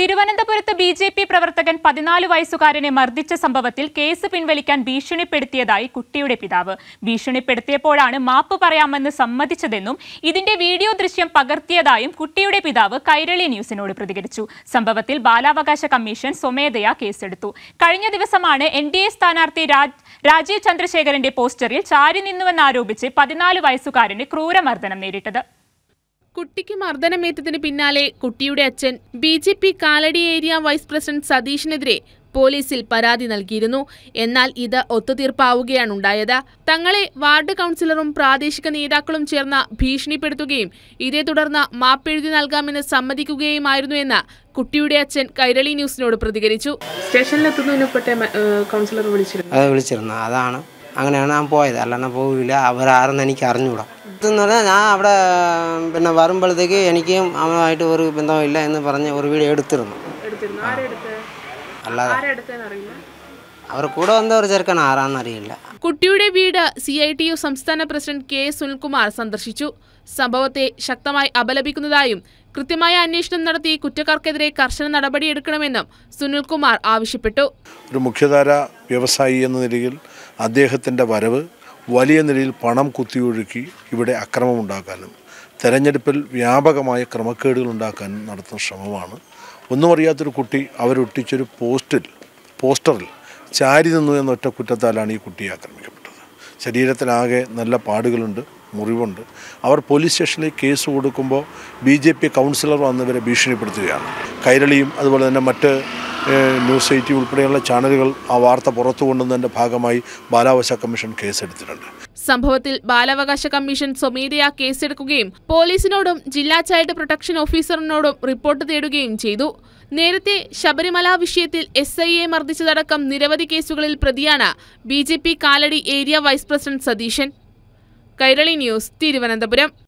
തിരുവനന്തപുരത്ത് B J P പ്രവർത്തകൻ പതിനാല് വയസ്സുകാരനെ മർദ്ദിച്ച സംഭവത്തിൽ കേസ് പിൻവലിക്കാൻ ഭീഷണിപ്പെടുത്തിയതായി കുട്ടിയുടെ പിതാവ് ഭീഷണിപ്പെടുത്തിയപ്പോഴാണ് മാപ്പ് പറയാമെന്ന് സമ്മതിച്ചതെന്നും ഇതിന്റെ വീഡിയോ ദൃശ്യം പകർത്തിയതായും കുട്ടിയുടെ പിതാവ് കൈരളി ന്യൂസിനോട് പ്രതികരിച്ചു സംഭവത്തിൽ ബാലാവകാശ കമ്മീഷൻ സ്വമേധയാ കേസെടുത്തു കഴിഞ്ഞ ദിവസമാണ് എൻ ഡി എ സ്ഥാനാർത്ഥി രാജീവ് ചന്ദ്രശേഖരന്റെ പോസ്റ്ററിൽ ചാരി നിന്നുവെന്നാരോപിച്ച് പതിനാല് വയസ്സുകാരന് ക്രൂരമർദ്ദനം നേരിട്ടത് കുട്ടിക്ക് മർദ്ദനമേറ്റതിന് പിന്നാലെ കുട്ടിയുടെ അച്ഛൻ B J P Kalady area vice president സതീഷിനെതിരെ പോലീസിൽ പരാതി നൽകിയിരുന്നു എന്നാൽ ഇത് ഉണ്ടായത് തങ്ങളെ വാർഡ് കൗൺസിലറും പ്രാദേശിക നേതാക്കളും ചേർന്ന് ഭീഷണിപ്പെടുത്തുകയും ഇതേ തുടർന്ന് മാപ്പെഴുതി നൽകാമെന്ന് എന്ന് കുട്ടിയുടെ അച്ഛൻ കൈരളി ന്യൂസിനോട് പ്രതികരിച്ചു സ്റ്റേഷനിലെത്തുന്നതിനെ വിളിച്ചിരുന്നു അതാണ് അങ്ങനെയാണ് ഞാൻ പോയത് അല്ലെന്നാ പോവില്ല അവരാരെന്ന് എനിക്ക് അറിഞ്ഞൂടാ എന്ന് ഞാൻ അവിടെ പിന്നെ വരുമ്പോഴത്തേക്ക് എനിക്കും അവനുമായിട്ട് ഒരു ബന്ധമില്ല എന്ന് പറഞ്ഞ് ഒരു വീഡിയോ എടുത്തിരുന്നു അല്ലാതെ കൂടെ ആരാന്നറിയില്ല കുട്ടിയുടെ വീട് സി ഐ ടി യു സംസ്ഥാന പ്രസിഡന്റ് കെ സുനിൽകുമാർ സന്ദർശിച്ചു സംഭവത്തെ ശക്തമായി അപലപിക്കുന്നതായും കൃത്യമായ അന്വേഷണം നടത്തി കുറ്റക്കാർക്കെതിരെ കർശന നടപടിയെടുക്കണമെന്നും സുനിൽകുമാർ ആവശ്യപ്പെട്ടു ഒരു മുഖ്യധാര വ്യവസായി എന്ന നിലയിൽ അദ്ദേഹത്തിന്റെ വരവ് വലിയ നിലയിൽ പണം കുത്തിയൊഴുക്കി ഇവിടെ അക്രമമുണ്ടാക്കാനും തെരഞ്ഞെടുപ്പിൽ വ്യാപകമായ ക്രമക്കേടുകൾ ഉണ്ടാക്കാനും നടത്തുന്ന ശ്രമമാണ് ഒന്നും അറിയാത്തൊരു കുട്ടി അവരൊട്ടിച്ചൊരു പോസ്റ്റിൽ പോസ്റ്ററിൽ ചാരി നിന്നു എന്ന ഒറ്റ കുറ്റത്താലാണ് ഈ കുട്ടി ആക്രമിക്കപ്പെട്ടത് ശരീരത്തിലാകെ നല്ല പാടുകളുണ്ട് മുറിവുണ്ട് അവർ പോലീസ് സ്റ്റേഷനിൽ കേസ് കൊടുക്കുമ്പോൾ ബി ജെ പി കൗൺസിലർ വന്നവരെ ഭീഷണിപ്പെടുത്തുകയാണ് കൈരളിയും അതുപോലെ തന്നെ മറ്റ് ന്യൂസ് എയ്റ്റി ഉൾപ്പെടെയുള്ള ചാനലുകൾ ആ വാർത്ത പുറത്തു കൊണ്ടുവന്നതിൻ്റെ ഭാഗമായി ബാലാവകാശ കമ്മീഷൻ കേസെടുത്തിട്ടുണ്ട് സംഭവത്തിൽ ബാലാവകാശ കമ്മീഷൻ സ്വമേധയാ കേസെടുക്കുകയും പോലീസിനോടും ജില്ലാ ചൈൽഡ് പ്രൊട്ടക്ഷൻ ഓഫീസറിനോടും റിപ്പോർട്ട് തേടുകയും ചെയ്തു നേരത്തെ ശബരിമല വിഷയത്തിൽ എസ് എ മർദ്ദിച്ചതടക്കം നിരവധി കേസുകളിൽ പ്രതിയാണ് B Kalady area vice president Satheesan Kairali news Thiruvananthapuram